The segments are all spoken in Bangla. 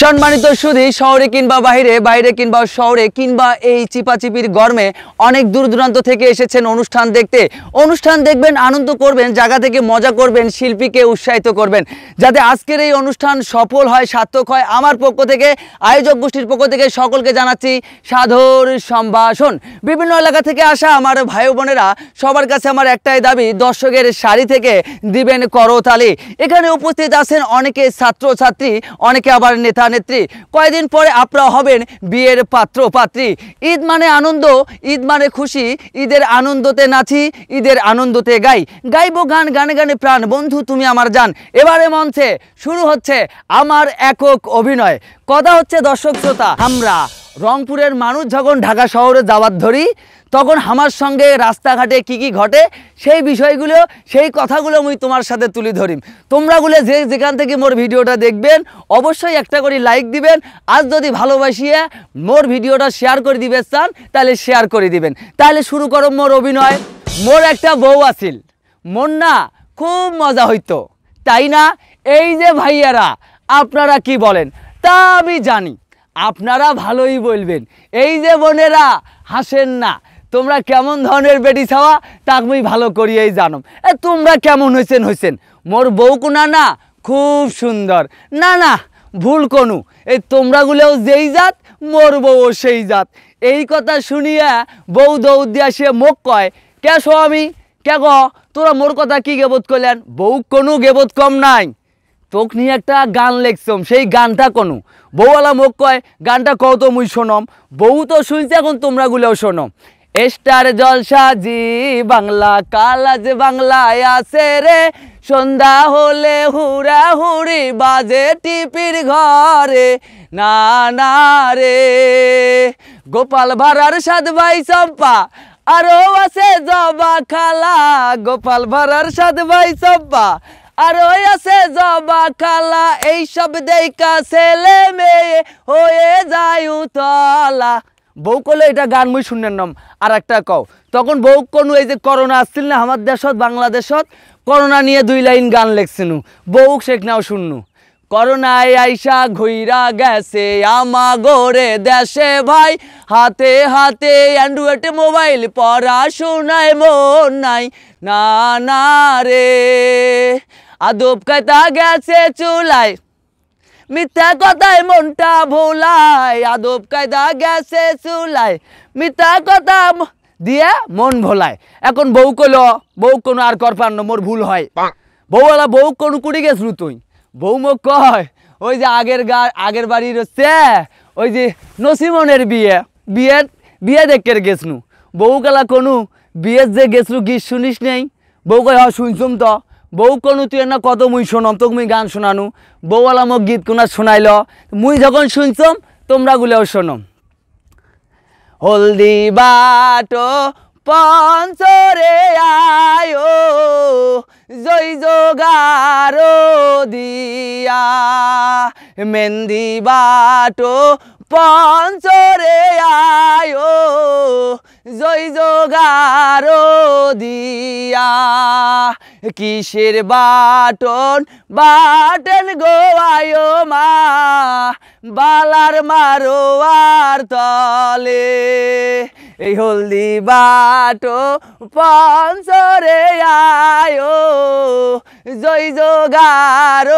সম্মানিত শুধু শহরে কিংবা বাইরে বাইরে কিংবা শহরে কিংবা এই চিপাচিপির গরমে অনেক দূর দূরান্ত থেকে এসেছেন অনুষ্ঠান দেখতে অনুষ্ঠান দেখবেন আনন্দ করবেন জায়গা থেকে মজা করবেন শিল্পীকে উৎসাহিত করবেন যাতে আজকের এই অনুষ্ঠান সফল হয় সার্থক হয় আমার পক্ষ থেকে আয়োজক গোষ্ঠীর পক্ষ থেকে সকলকে জানাচ্ছি সাধর সম্ভাষণ বিভিন্ন এলাকা থেকে আসা আমার ভাই বোনেরা সবার কাছে আমার একটাই দাবি দর্শকের শাড়ি থেকে দিবেন করতালি এখানে উপস্থিত আছেন অনেকে ছাত্রছাত্রী অনেকে আবার নেতা নেতা নেত্রী কয়েকদিন পরে আপনারা হবেন বিয়ের পাত্র পাত্রী ঈদ মানে আনন্দ ঈদ মানে খুশি ঈদের আনন্দতে নাচি ঈদের আনন্দতে গাই গাইব গান গানে গানে প্রাণ বন্ধু তুমি আমার যান এবারে মঞ্চে শুরু হচ্ছে আমার একক অভিনয় কথা হচ্ছে দর্শক শ্রোতা আমরা রংপুরের মানুষ যখন ঢাকা শহরে যাওয়ার ধরি তখন আমার সঙ্গে রাস্তাঘাটে কি কি ঘটে সেই বিষয়গুলো সেই কথাগুলো আমি তোমার সাথে তুলে ধরিম তোমরাগুলো যে যেখান থেকে মোর ভিডিওটা দেখবেন অবশ্যই একটা করে লাইক দিবেন আজ যদি ভালোবাসিয়ে মোর ভিডিওটা শেয়ার করে দিবে চান তাহলে শেয়ার করে দিবেন তাহলে শুরু করো মোর অভিনয় মোর একটা বউ আছিল মোর না খুব মজা হইতো তাই না এই যে ভাইয়ারা আপনারা কি বলেন তা আমি জানি আপনারা ভালোই বলবেন এই যে বোনেরা হাসেন না তোমরা কেমন ধরনের বেটি ছাওয়া তা আমি ভালো করিয়েই জানো এ তোমরা কেমন হয়েছেন হয়েছেন মোর বউ কোনা না খুব সুন্দর না না ভুল কোনো এই তোমরাগুলোও যেই জাত মোর বউ সেই জাত এই কথা শুনিয়া বউ দৌদ দিয়া সে মোক কয় কে স্বামী কে গ তোরা মোর কথা কি গেবোধ করলেন বউ কোনো গেবোধ কম নাই তোক নিয়ে একটা গান লেখছম সেই গানটা কোনো বউওয়ালা মুখ কয় গানটা কত মুই শোনম বউ তো শুনছে এখন তোমরাগুলোও শোনম স্টার জলসাজি বাংলা কালাজ বাংলায় আসে রে সন্ধ্যা হলে হুড়া হুড়ি বাজে টিপির ঘরে না না রে গোপাল ভাড়ার সাদ ভাই চম্পা আরও আছে জবা খালা গোপাল ভাড়ার সাদ ভাই চম্পা আরও আছে জবা খালা এইসব দেখা ছেলে মেয়ে হয়ে যায় তলা বউ কলে এটা গান মুই শুনেন নাম আর একটা কও তখন বউ কোনো এই যে করোনা আসছিল না আমার দেশত বাংলাদেশত করোনা নিয়ে দুই লাইন গান লেখছিনু বউ শেখ নাও শুননু করোনায় আইসা ঘইরা গেছে আমা গোরে দেশে ভাই হাতে হাতে অ্যান্ড্রয়েড মোবাইল পড়াশোনায় মন নাই না না রে আদব কাতা গেছে চুলায় মিথ্যা কথায় মনটা ভোলায় আদব কায়দা গেছে চুলায় মিথ্যা কথা দিয়ে মন ভোলায় এখন বউ কইল বউ কোনো আর করপার মোর ভুল হয় বলা বউ কোন কুড়ি গেছিল তুই বউ মো কয় ওই যে আগের গা আগের বাড়ির হচ্ছে ওই যে নসিমনের বিয়ে বিয়ের বিয়ে দেখের গেছিল বউ কালা কোনো বিয়ের যে গেছলু গীত শুনিস নেই বউ কয় হ হ্যাঁ, শুনছুম তো বউ কোনো তুই না কত মুই শোনম তোকে মুই গান শোনানু বউ আলাম গীত কোনা শোনাইল মুই যখন শুনতাম তোমরা গুলেও শোনম হলদি বাটো পঞ্চরে আয়ো জয় জোগারো দিয়া মেন্দি বাটো পঞ্চরে আয়ো জয় জোগারো দিয়া কিসের বাটন বাটন গোয়ায়ো মা বালার মারো আর তলে এই হলদি বাটো পঞ্চরে আয়ো জয় জোগার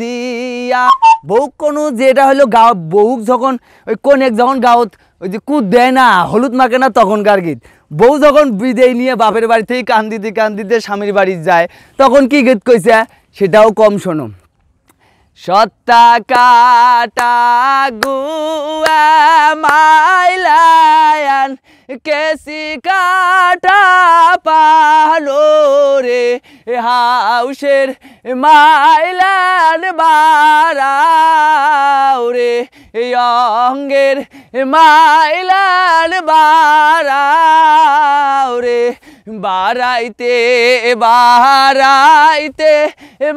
দিয়া বউক কোনো যেটা হলো গাও বউক যখন ওই এক যখন গাওত ওই যে কুদ দেয় না হলুদ মাকে না তখনকার গীত বউ যখন বিদেয় নিয়ে বাপের বাড়ি থেকে কান্দিতে কান্দিতে স্বামীর বাড়ি যায় তখন কি গীত কইছে সেটাও কম শোনম সত্তা কাটা গুয়া মাইলায়ান কেসি কাটা পালো রে হাউসের মাইলান বারা রে অঙ্গের মাইলান বারা রে বারাইতে বারাইতে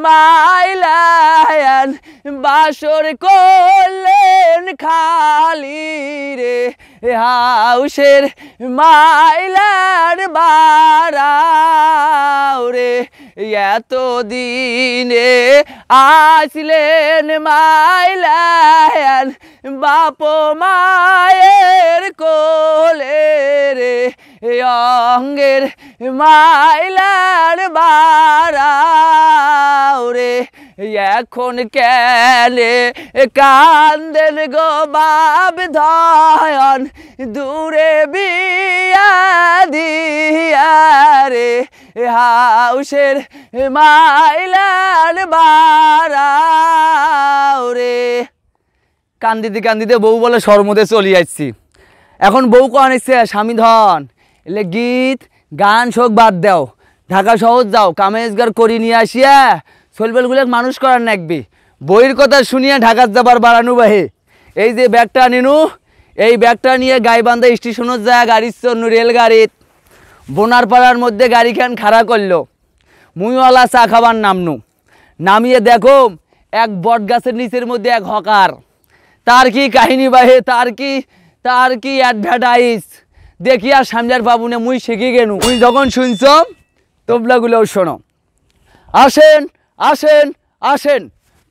মাইলায়ান বাসর করলেন খালি রে হাউসের মাইলার বারা রে এতদিনে আসলেন মাইলায়ান বাপ মায়ের কোলে অঙ্গের মাইলার বারা রে এখন কেলে কান্দেন গো বাপ ধয়ন দূরে বিয়ারে রে হাউসের মাইলার বারা রে কান্দিতে কান্দিতে বউ বলে সর্মদে চলিয়াছি আসছি এখন বউ কনেছে স্বামী ধন এলে গীত গান শোক বাদ দাও ঢাকা শহর যাও কামেজগার করি নিয়ে আসিয়া শৈলবেলগুলো মানুষ করার নাকবি বইয়ের কথা শুনিয়া ঢাকার যাবার বাড়ানু বাহে এই যে ব্যাগটা নিনু এই ব্যাগটা নিয়ে গাইবান্ধা স্টেশনও যা গাড়ির চন্ন রেলগাড়িত বোনারপাড়ার মধ্যে গাড়িখান খাড়া করলো মুইওয়ালা চা খাবার নামনু নামিয়ে দেখো এক বট গাছের নিচের মধ্যে এক হকার তার কি কাহিনী বাহে তার কি তার কি অ্যাডভার্টাইজ দেখি আর বাবু বাবুনে মুই শিখে গেনু উনি যখন শুনছম তবলাগুলোও শোনো আসেন আসেন আসেন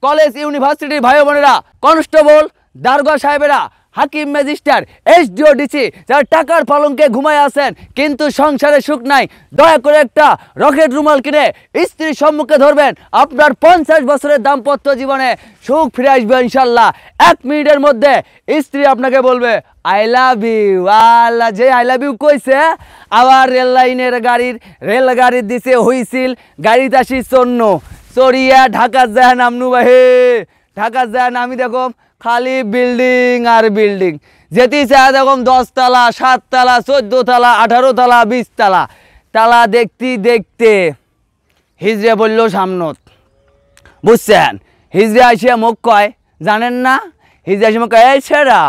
কলেজ ইউনিভার্সিটির ভাই বোনেরা কনস্টেবল দারগা সাহেবেরা হাকিম ম্যাজিস্ট্রার এসডিও ডিসি যারা টাকার পালঙ্কে ঘুমায় আছেন কিন্তু সংসারে সুখ নাই দয়া করে একটা রকেট রুমাল কিনে স্ত্রীর সম্মুখে ধরবেন আপনার পঞ্চাশ বছরের দাম্পত্য জীবনে সুখ ফিরে আসবে ইনশাল্লাহ এক মিনিটের মধ্যে স্ত্রী আপনাকে বলবে আই লাভ ইউ আল্লাহ যে আই লাভ ইউ কইছে আবার রেল লাইনের গাড়ির রেল গাড়ির দিছে হইছিল গাড়ি আসি চন্ন চড়িয়া ঢাকা যায় নামনু বাহে ঢাকা যায় নামি দেখো খালি বিল্ডিং আর বিল্ডিং যেতেই চায় দেখো দশতলা সাততলা তলা আঠারো তালা তলা তালা দেখতে দেখতে হিজড়ে বলল সামনত বুঝছেন হিজড়ে আসিয়া মুখ কয় জানেন না হিজড়ে আসিয়া মুখ কয় এই ছেড়া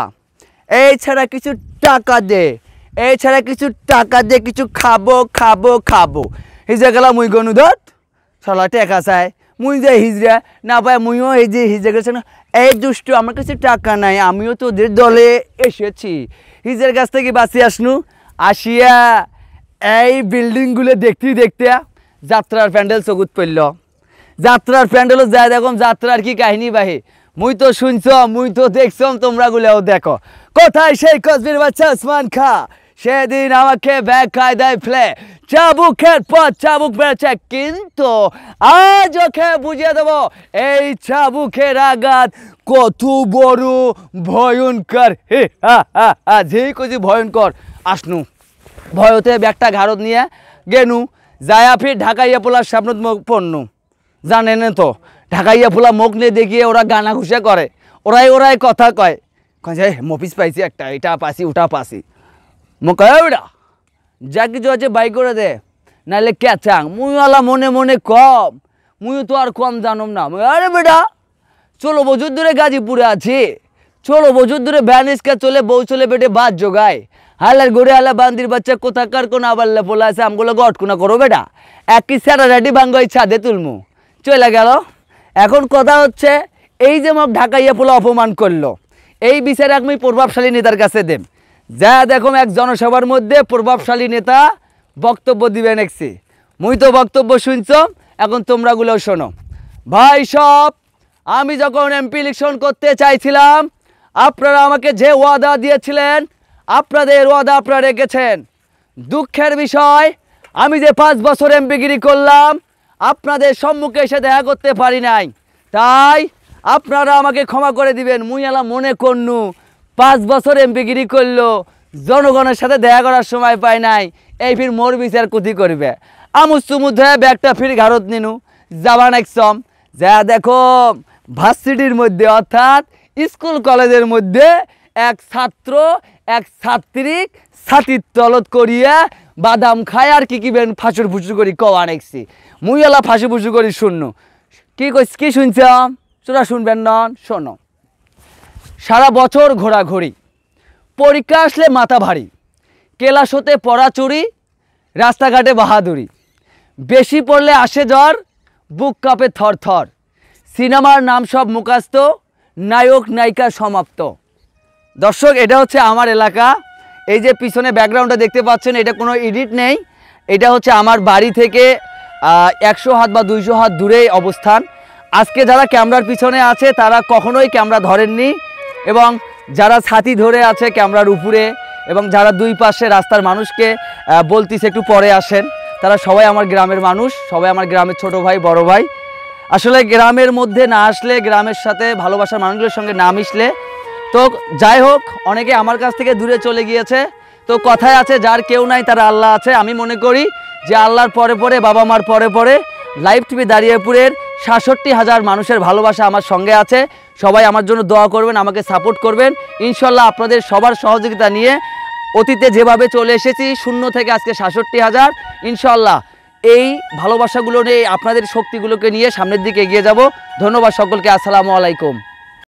এই ছাড়া কিছু টাকা দে এই ছাড়া কিছু টাকা দে কিছু খাবো খাবো খাবো হিজে গেলাম মুই গনুদত সলাটে একা চাই মুই যে হিজরা না পাই মুইও এই যে হিজে গেছে এই দুষ্ট আমার কাছে টাকা নাই আমিও তো ওদের দলে এসেছি হিজের কাছ থেকে বাঁচি আসনু আসিয়া এই বিল্ডিংগুলো দেখতে দেখতে যাত্রার প্যান্ডেল চকুত পড়ল যাত্রার প্যান্ডেলও যায় দেখুন যাত্রার কি কাহিনী বাহি মুই তো শুনছ মুই তো দেখছম তোমরা গুলাও দেখো কোথায় সেই কসবির বাচ্চা ওসমান খা সেদিন আমাকে ব্যাগ কায়দায় ফেলে চাবুকের পথ চাবুক বেড়েছে কিন্তু আজ ওকে বুঝিয়ে দেব এই চাবুকের আঘাত কত বড় ভয়ঙ্কর হে হা হা কজি ভয়ঙ্কর আসনু ভয়তে ব্যাগটা ঘাড়ত নিয়ে গেনু জায়াফি ঢাকাইয়া পোলার স্বপ্ন পণ্য জানেন তো ঢাকাইয়া ফুলা মুখ নিয়ে দেখিয়ে ওরা গানা ঘুষে করে ওরাই ওরাই কথা কয় কয় যে মফিস পাইছি একটা এটা পাসি ওটা পাসি মো কয় ওটা যা কিছু আছে বাই করে দে নাহলে কে চাং মুই মনে মনে কম মুই তো আর কম জানম না আরে বেটা চলো বছর ধরে গাজীপুরে আছি চলো বছর ধরে ব্যানিসকা চলে বউ চলে বেটে বাদ জোগায় হালার গড়ে হালা বান্দির বাচ্চা কোথাকার কোনো আবার পোলা আছে আমগুলো গটকুনা করো বেটা একই রেডি ভাঙ্গ ছাদে তুলমু চলে গেল এখন কথা হচ্ছে এই যে মক ঢাকাইয়া পোলা অপমান করলো এই বিচারে আমি প্রভাবশালী নেতার কাছে দেব যা দেখুন এক জনসভার মধ্যে প্রভাবশালী নেতা বক্তব্য দিবেন একছি মুই তো বক্তব্য শুনছ এখন তোমরাগুলো শোনো ভাই সব আমি যখন এমপি ইলেকশন করতে চাইছিলাম আপনারা আমাকে যে ওয়াদা দিয়েছিলেন আপনাদের ওয়াদা আপনারা রেখেছেন দুঃখের বিষয় আমি যে পাঁচ বছর এমপিগিরি করলাম আপনাদের সম্মুখে এসে দেখা করতে পারি নাই তাই আপনারা আমাকে ক্ষমা করে দিবেন মুইয়ালা মনে করনু পাঁচ বছর এমপিগিরি করলো জনগণের সাথে দেখা করার সময় পায় নাই এই ফির মোর বিচার কুতি করবে আমুসুমুদ হয়ে ব্যাগটা ফির ঘাড়ত নিনু যাবান একসম যা দেখো ভার্সিটির মধ্যে অর্থাৎ স্কুল কলেজের মধ্যে এক ছাত্র এক ছাত্রীক ছাতির তলত করিয়া বাদাম খায় আর কি কিবেন ফাঁসুর ফুসুর করি কওয়া আনেকছি মুই এলা ফাঁসি ফুসু করি শূন্য কি কইস কি শুনছাম তোরা শুনবেন নন শোনো সারা বছর ঘোরাঘুরি পরীক্ষা আসলে মাথা ভারী কেলাস হতে পড়া চুরি রাস্তাঘাটে বাহাদুরি বেশি পড়লে আসে জ্বর বুক কাপে থর থর সিনেমার নাম সব মুখাস্ত নায়ক নায়িকা সমাপ্ত দর্শক এটা হচ্ছে আমার এলাকা এই যে পিছনে ব্যাকগ্রাউন্ডটা দেখতে পাচ্ছেন এটা কোনো এডিট নেই এটা হচ্ছে আমার বাড়ি থেকে একশো হাত বা দুইশো হাত দূরে অবস্থান আজকে যারা ক্যামেরার পিছনে আছে তারা কখনোই ক্যামেরা ধরেননি এবং যারা ছাতি ধরে আছে ক্যামেরার উপরে এবং যারা দুই পাশে রাস্তার মানুষকে বলতিছে একটু পরে আসেন তারা সবাই আমার গ্রামের মানুষ সবাই আমার গ্রামের ছোট ভাই বড় ভাই আসলে গ্রামের মধ্যে না আসলে গ্রামের সাথে ভালোবাসার মানুষগুলোর সঙ্গে না মিশলে তো যাই হোক অনেকে আমার কাছ থেকে দূরে চলে গিয়েছে তো কথায় আছে যার কেউ নাই তারা আল্লাহ আছে আমি মনে করি যে আল্লাহর পরে পরে বাবা মার পরে পরে লাইভ টিভি দাঁড়িয়েপুরের সাতষট্টি হাজার মানুষের ভালোবাসা আমার সঙ্গে আছে সবাই আমার জন্য দোয়া করবেন আমাকে সাপোর্ট করবেন ইনশাল্লাহ আপনাদের সবার সহযোগিতা নিয়ে অতীতে যেভাবে চলে এসেছি শূন্য থেকে আজকে সাতষট্টি হাজার ইনশাল্লাহ এই ভালোবাসাগুলো নিয়ে আপনাদের শক্তিগুলোকে নিয়ে সামনের দিকে এগিয়ে যাব ধন্যবাদ সকলকে আসসালামু আলাইকুম